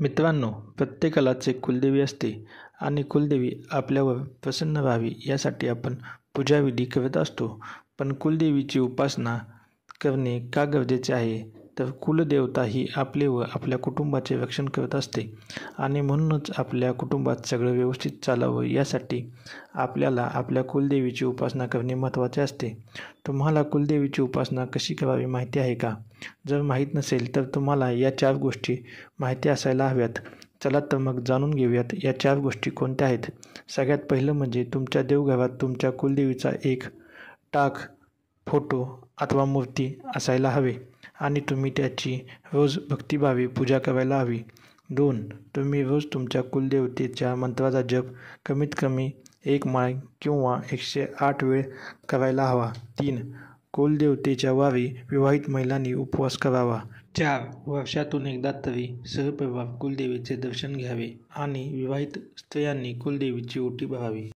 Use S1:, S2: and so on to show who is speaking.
S1: मित्रांनो प्रत्येक कलाचे कुलदेवी असते आणि कुलदेवी आपल्यावर प्रसन्न व्हावी यासाठी आपण पूजाविधी करत असतो पण कुलदेवीची उपासना करणे का गरजेचे आहे तर कुलदेवता ही आपले व आपल्या कुटुंबाचे रक्षण करत असते आणि म्हणूनच आपल्या कुटुंबात सगळं व्यवस्थित चालावं यासाठी आपल्याला आपल्या कुलदेवीची उपासना करणे महत्त्वाचे असते तुम्हाला कुलदेवीची उपासना कशी करावी माहिती आहे का जर माहीत नसेल तर तुम्हाला या चार गोष्टी माहिती असायला हव्यात चला तर मग जाणून घेऊयात या चार गोष्टी कोणत्या आहेत सगळ्यात पहिलं म्हणजे तुमच्या देवघरात तुमच्या कुलदेवीचा एक टाक फोटो अथवा मूर्ती असायला हवे आणि तुम्ही त्याची रोज भक्तिभावी पूजा करायला हवी दोन तुम्ही रोज तुमच्या कुलदेवतेच्या मंत्राचा जप कमीत कमी एक माय किंवा एकशे आठ वेळ करायला हवा तीन कुलदेवतेच्या वारी विवाहित महिलांनी उपवास करावा चार वर्षातून एकदा तरी सहप्रभाव कुलदेवीचे दर्शन घ्यावे आणि विवाहित स्त्रियांनी कुलदेवीची ओटी भरावी